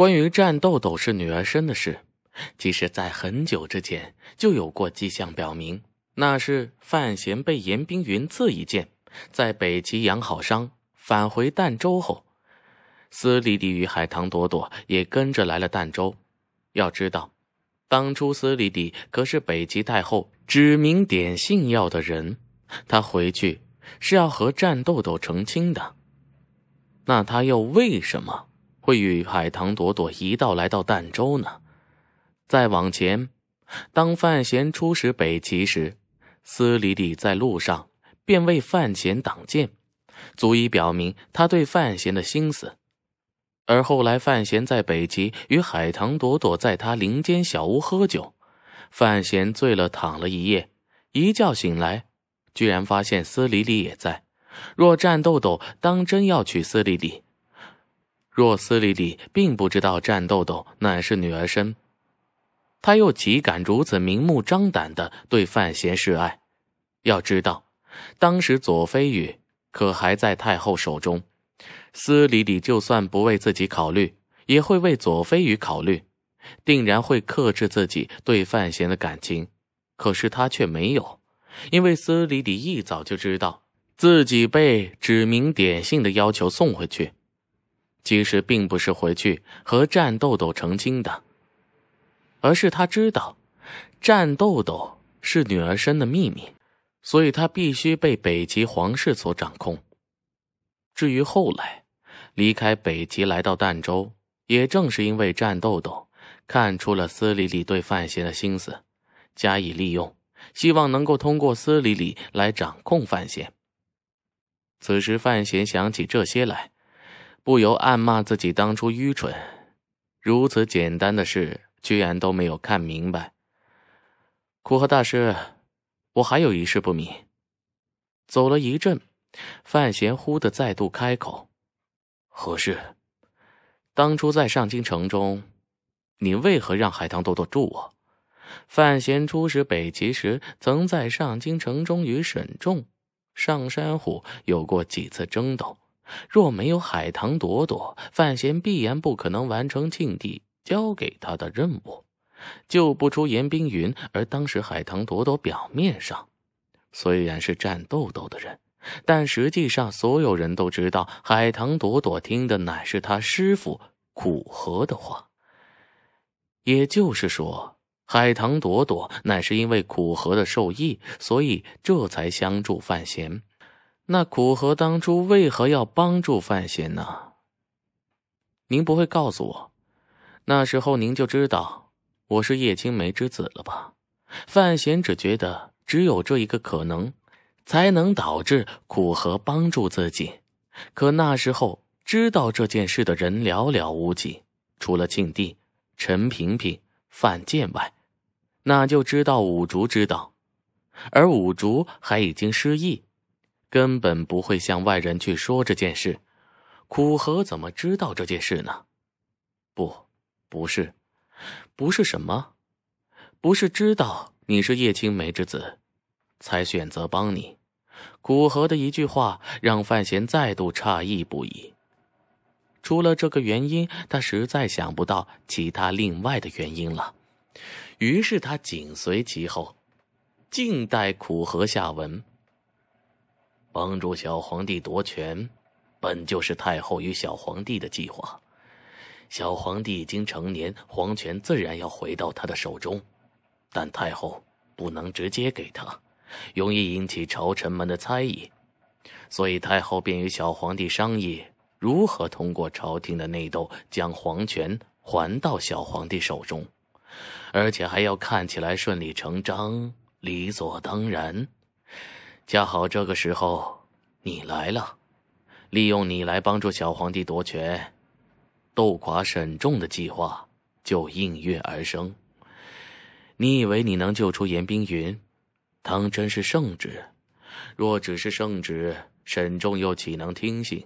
关于战豆豆是女儿身的事，其实，在很久之前就有过迹象表明。那是范闲被严冰云刺一剑，在北齐养好伤，返回儋州后，司礼礼与海棠朵朵也跟着来了儋州。要知道，当初司礼礼可是北齐太后指名点姓要的人，他回去是要和战豆豆成亲的。那他又为什么？会与海棠朵朵一道来到儋州呢。再往前，当范闲出使北齐时，司礼礼在路上便为范闲挡箭，足以表明他对范闲的心思。而后来，范闲在北齐与海棠朵朵在他林间小屋喝酒，范闲醉了躺了一夜，一觉醒来，居然发现司礼礼也在。若战豆豆当真要娶司礼礼。若司理理并不知道战豆豆乃是女儿身，他又岂敢如此明目张胆的对范闲示爱？要知道，当时左飞羽可还在太后手中，司理理就算不为自己考虑，也会为左飞羽考虑，定然会克制自己对范闲的感情。可是他却没有，因为司理理一早就知道自己被指名点姓的要求送回去。其实并不是回去和战豆豆成亲的，而是他知道战豆豆是女儿身的秘密，所以他必须被北极皇室所掌控。至于后来离开北极来到儋州，也正是因为战豆豆看出了司理理对范闲的心思，加以利用，希望能够通过司理理来掌控范闲。此时范闲想起这些来。不由暗骂自己当初愚蠢，如此简单的事居然都没有看明白。苦荷大师，我还有一事不明。走了一阵，范闲忽地再度开口：“何事？当初在上京城中，你为何让海棠朵朵助我？”范闲出使北齐时，曾在上京城中与沈重、上山虎有过几次争斗。若没有海棠朵朵，范闲必然不可能完成庆帝交给他的任务，救不出严冰云。而当时，海棠朵朵表面上虽然是战斗斗的人，但实际上，所有人都知道，海棠朵朵听的乃是他师父苦荷的话。也就是说，海棠朵朵乃是因为苦荷的授意，所以这才相助范闲。那苦荷当初为何要帮助范闲呢？您不会告诉我，那时候您就知道我是叶青梅之子了吧？范闲只觉得只有这一个可能，才能导致苦荷帮助自己。可那时候知道这件事的人寥寥无几，除了庆帝、陈萍萍、范建外，那就知道五竹知道，而五竹还已经失忆。根本不会向外人去说这件事，苦荷怎么知道这件事呢？不，不是，不是什么，不是知道你是叶青梅之子，才选择帮你。苦荷的一句话让范闲再度诧异不已。除了这个原因，他实在想不到其他另外的原因了。于是他紧随其后，静待苦荷下文。帮助小皇帝夺权，本就是太后与小皇帝的计划。小皇帝已经成年，皇权自然要回到他的手中，但太后不能直接给他，容易引起朝臣们的猜疑。所以太后便与小皇帝商议，如何通过朝廷的内斗将皇权还到小皇帝手中，而且还要看起来顺理成章、理所当然。恰好这个时候，你来了，利用你来帮助小皇帝夺权，斗垮沈重的计划就应运而生。你以为你能救出严冰云，当真是圣旨？若只是圣旨，沈重又岂能听信？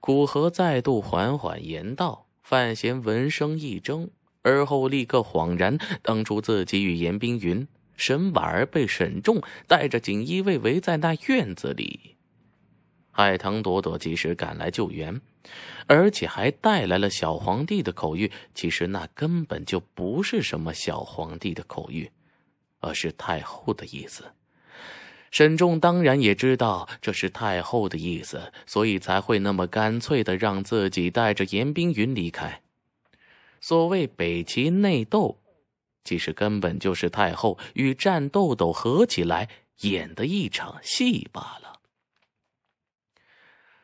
古河再度缓缓言道。范闲闻声一怔，而后立刻恍然，当初自己与严冰云。沈婉儿被沈仲带着锦衣卫围在那院子里，海棠朵朵及时赶来救援，而且还带来了小皇帝的口谕。其实那根本就不是什么小皇帝的口谕，而是太后的意思。沈仲当然也知道这是太后的意思，所以才会那么干脆的让自己带着严冰云离开。所谓北齐内斗。其实根本就是太后与战豆豆合起来演的一场戏罢了，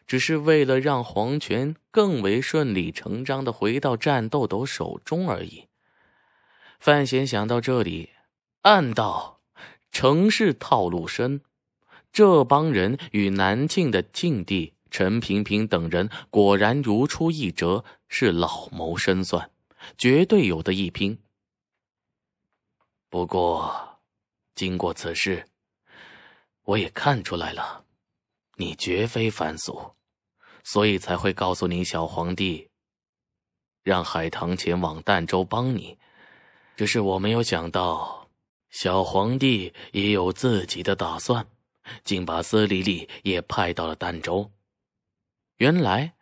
只是为了让皇权更为顺理成章的回到战豆豆手中而已。范闲想到这里，暗道：城市套路深，这帮人与南庆的庆帝陈平平等人果然如出一辙，是老谋深算，绝对有的一拼。不过，经过此事，我也看出来了，你绝非凡俗，所以才会告诉你小皇帝，让海棠前往儋州帮你。只是我没有想到，小皇帝也有自己的打算，竟把司礼礼也派到了儋州。原来，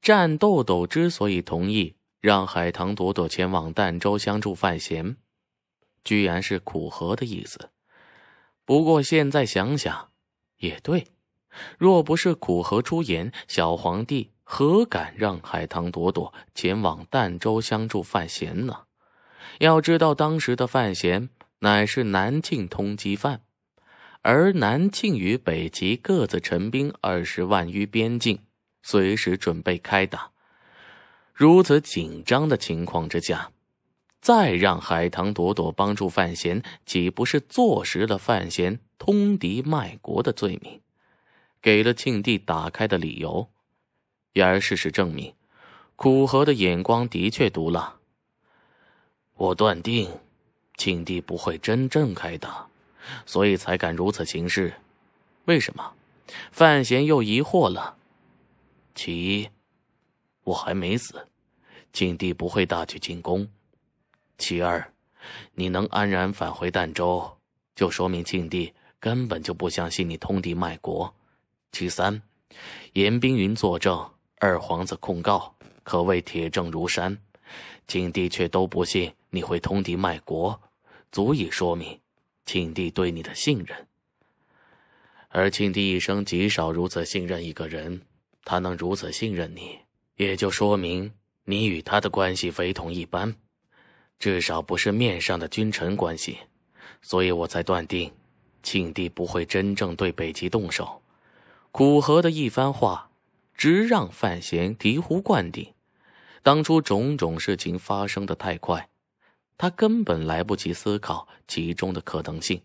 战豆豆之所以同意让海棠朵朵前往儋州相助范闲。居然是苦荷的意思，不过现在想想，也对。若不是苦荷出言，小皇帝何敢让海棠朵朵前往儋州相助范闲呢？要知道，当时的范闲乃是南庆通缉犯，而南庆与北齐各自陈兵二十万余边境，随时准备开打。如此紧张的情况之下。再让海棠朵朵帮助范闲，岂不是坐实了范闲通敌卖国的罪名，给了庆帝打开的理由？然而事实证明，苦荷的眼光的确毒辣。我断定，庆帝不会真正开打，所以才敢如此行事。为什么？范闲又疑惑了。其一，我还没死，庆帝不会大举进攻。其二，你能安然返回儋州，就说明庆帝根本就不相信你通敌卖国。其三，严冰云作证，二皇子控告，可谓铁证如山，庆帝却都不信你会通敌卖国，足以说明庆帝对你的信任。而庆帝一生极少如此信任一个人，他能如此信任你，也就说明你与他的关系非同一般。至少不是面上的君臣关系，所以我才断定，庆帝不会真正对北齐动手。苦荷的一番话，直让范闲醍醐灌顶。当初种种事情发生的太快，他根本来不及思考其中的可能性。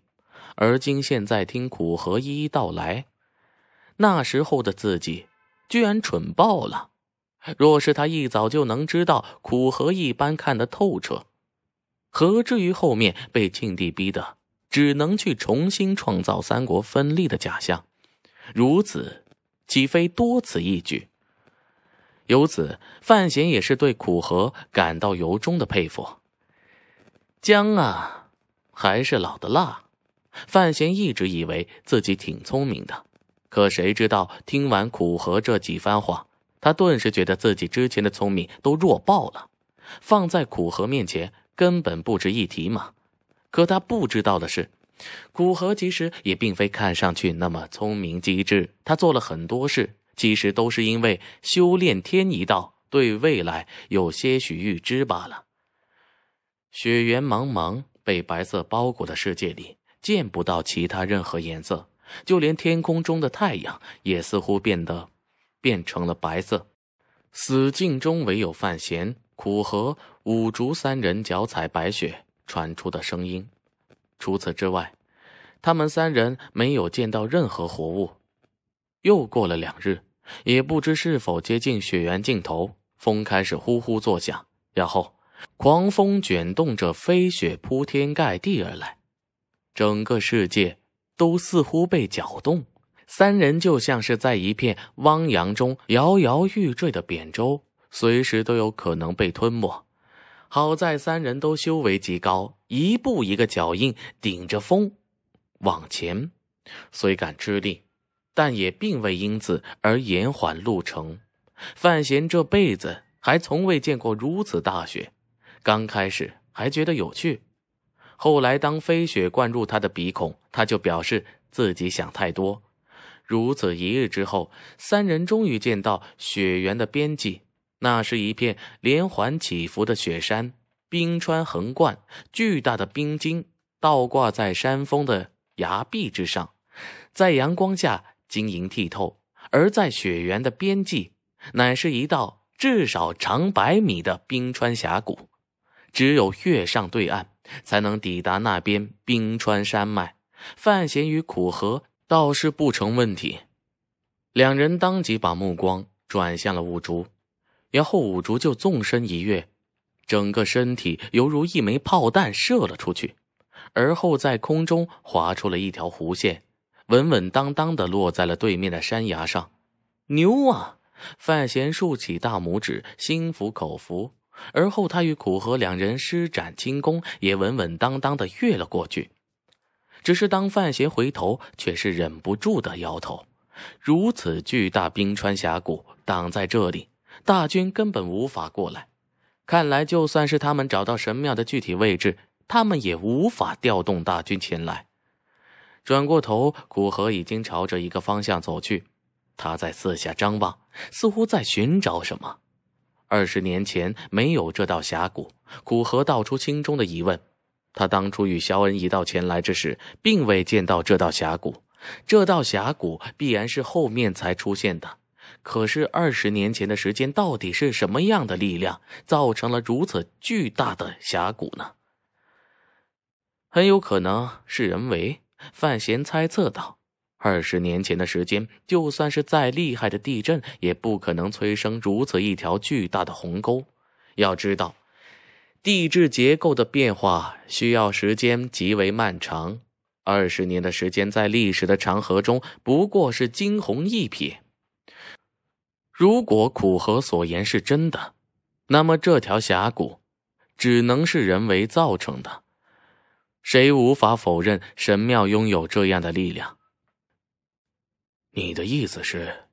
而今现在听苦荷一一道来，那时候的自己居然蠢爆了。若是他一早就能知道苦荷一般看得透彻。何至于后面被庆帝逼得只能去重新创造三国分立的假象？如此，岂非多此一举？由此，范闲也是对苦荷感到由衷的佩服。姜啊，还是老的辣。范闲一直以为自己挺聪明的，可谁知道听完苦荷这几番话，他顿时觉得自己之前的聪明都弱爆了，放在苦荷面前。根本不值一提嘛！可他不知道的是，古河其实也并非看上去那么聪明机智。他做了很多事，其实都是因为修炼天一道，对未来有些许预知罢了。雪原茫茫，被白色包裹的世界里，见不到其他任何颜色，就连天空中的太阳，也似乎变得变成了白色。死境中唯有范闲。苦荷、五竹三人脚踩白雪，传出的声音。除此之外，他们三人没有见到任何活物。又过了两日，也不知是否接近雪原尽头，风开始呼呼作响，然后狂风卷动着飞雪铺天盖地而来，整个世界都似乎被搅动，三人就像是在一片汪洋中摇摇欲坠的扁舟。随时都有可能被吞没，好在三人都修为极高，一步一个脚印，顶着风往前。虽感吃力，但也并未因此而延缓路程。范闲这辈子还从未见过如此大雪，刚开始还觉得有趣，后来当飞雪灌入他的鼻孔，他就表示自己想太多。如此一日之后，三人终于见到雪原的边际。那是一片连环起伏的雪山，冰川横贯，巨大的冰晶倒挂在山峰的崖壁之上，在阳光下晶莹剔透；而在雪原的边际，乃是一道至少长百米的冰川峡谷，只有越上对岸才能抵达那边冰川山脉。范闲与苦荷倒是不成问题，两人当即把目光转向了五竹。然后五竹就纵身一跃，整个身体犹如一枚炮弹射了出去，而后在空中划出了一条弧线，稳稳当当的落在了对面的山崖上。牛啊！范闲竖起大拇指，心服口服。而后他与苦荷两人施展轻功，也稳稳当当的越了过去。只是当范闲回头，却是忍不住的摇头：如此巨大冰川峡谷挡在这里。大军根本无法过来，看来就算是他们找到神庙的具体位置，他们也无法调动大军前来。转过头，古河已经朝着一个方向走去，他在四下张望，似乎在寻找什么。二十年前没有这道峡谷，古河道出心中的疑问。他当初与肖恩一道前来之时，并未见到这道峡谷，这道峡谷必然是后面才出现的。可是二十年前的时间，到底是什么样的力量造成了如此巨大的峡谷呢？很有可能是人为。范闲猜测道：“二十年前的时间，就算是再厉害的地震，也不可能催生如此一条巨大的鸿沟。要知道，地质结构的变化需要时间极为漫长，二十年的时间在历史的长河中不过是惊鸿一瞥。”如果苦荷所言是真的，那么这条峡谷只能是人为造成的。谁无法否认神庙拥有这样的力量？你的意思是，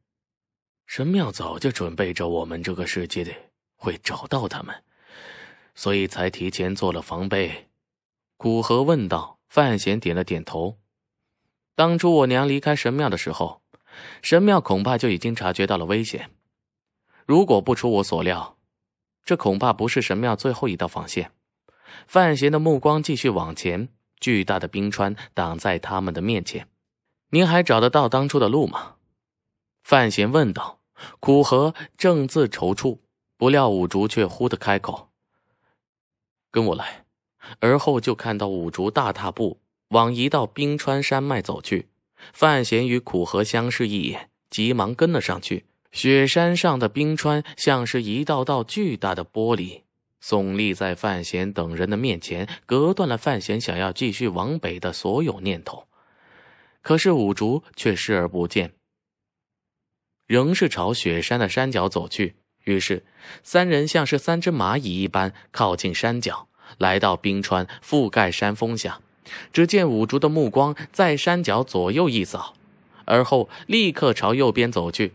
神庙早就准备着我们这个世界会找到他们，所以才提前做了防备？苦荷问道。范闲点了点头。当初我娘离开神庙的时候。神庙恐怕就已经察觉到了危险。如果不出我所料，这恐怕不是神庙最后一道防线。范闲的目光继续往前，巨大的冰川挡在他们的面前。您还找得到当初的路吗？范闲问道。苦荷正自踌躇，不料五竹却忽地开口：“跟我来。”而后就看到五竹大踏步往一道冰川山脉走去。范闲与苦荷相视一眼，急忙跟了上去。雪山上的冰川像是一道道巨大的玻璃，耸立在范闲等人的面前，隔断了范闲想要继续往北的所有念头。可是五竹却视而不见，仍是朝雪山的山脚走去。于是三人像是三只蚂蚁一般靠近山脚，来到冰川覆盖山峰下。只见五竹的目光在山脚左右一扫，而后立刻朝右边走去。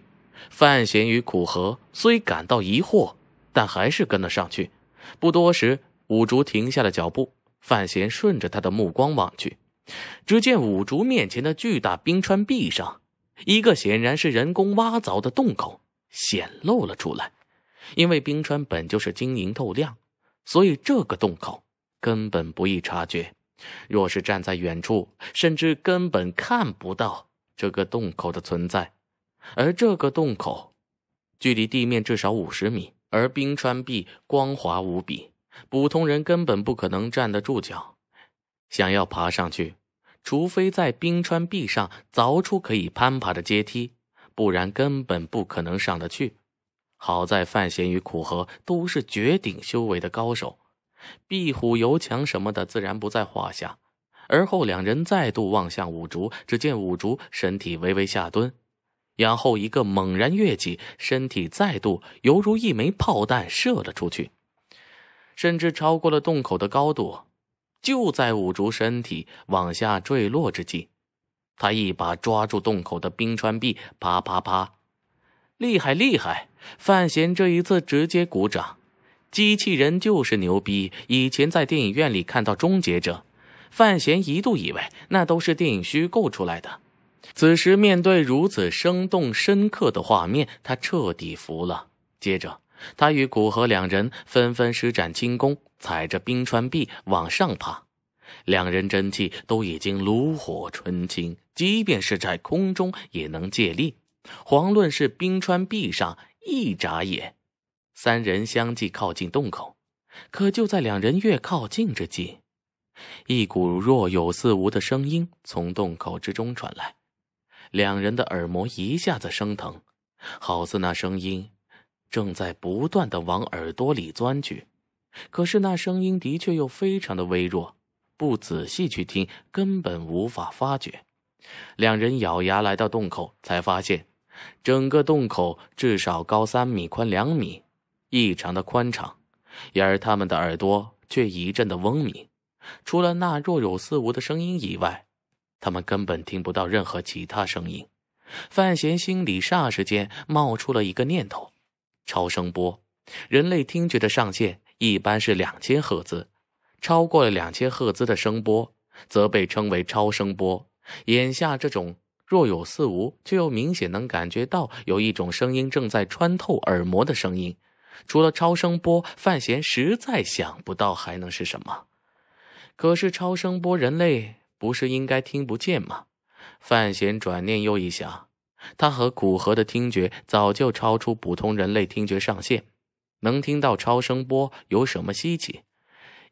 范闲与苦荷虽感到疑惑，但还是跟了上去。不多时，五竹停下了脚步。范闲顺着他的目光望去，只见五竹面前的巨大冰川壁上，一个显然是人工挖凿的洞口显露了出来。因为冰川本就是晶莹透亮，所以这个洞口根本不易察觉。若是站在远处，甚至根本看不到这个洞口的存在。而这个洞口距离地面至少五十米，而冰川壁光滑无比，普通人根本不可能站得住脚。想要爬上去，除非在冰川壁上凿出可以攀爬的阶梯，不然根本不可能上得去。好在范闲与苦荷都是绝顶修为的高手。壁虎游墙什么的，自然不在话下。而后两人再度望向五竹，只见五竹身体微微下蹲，然后一个猛然跃起，身体再度犹如一枚炮弹射了出去，甚至超过了洞口的高度。就在五竹身体往下坠落之际，他一把抓住洞口的冰川壁，啪啪啪，厉害厉害！范闲这一次直接鼓掌。机器人就是牛逼！以前在电影院里看到《终结者》，范闲一度以为那都是电影虚构出来的。此时面对如此生动深刻的画面，他彻底服了。接着，他与古河两人纷纷施展轻功，踩着冰川壁往上爬。两人真气都已经炉火纯青，即便是在空中也能借力，遑论是冰川壁上，一眨眼。三人相继靠近洞口，可就在两人越靠近之际，一股若有似无的声音从洞口之中传来，两人的耳膜一下子生疼，好似那声音正在不断的往耳朵里钻去。可是那声音的确又非常的微弱，不仔细去听根本无法发觉。两人咬牙来到洞口，才发现整个洞口至少高三米，宽两米。异常的宽敞，然而他们的耳朵却一阵的嗡鸣。除了那若有似无的声音以外，他们根本听不到任何其他声音。范闲心里霎时间冒出了一个念头：超声波。人类听觉的上限一般是两千赫兹，超过了两千赫兹的声波则被称为超声波。眼下这种若有似无，却又明显能感觉到有一种声音正在穿透耳膜的声音。除了超声波，范闲实在想不到还能是什么。可是超声波，人类不是应该听不见吗？范闲转念又一想，他和苦荷的听觉早就超出普通人类听觉上限，能听到超声波有什么稀奇？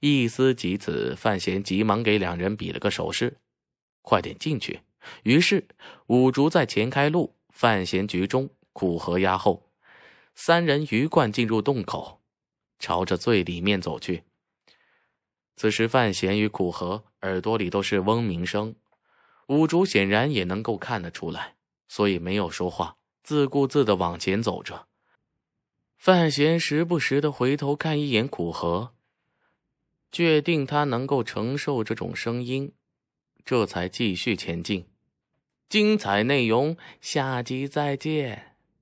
一思及此，范闲急忙给两人比了个手势：“快点进去。”于是五竹在前开路，范闲局中，苦荷压后。三人鱼贯进入洞口，朝着最里面走去。此时，范闲与苦荷耳朵里都是嗡鸣声，五竹显然也能够看得出来，所以没有说话，自顾自地往前走着。范闲时不时地回头看一眼苦荷，确定他能够承受这种声音，这才继续前进。精彩内容，下集再见。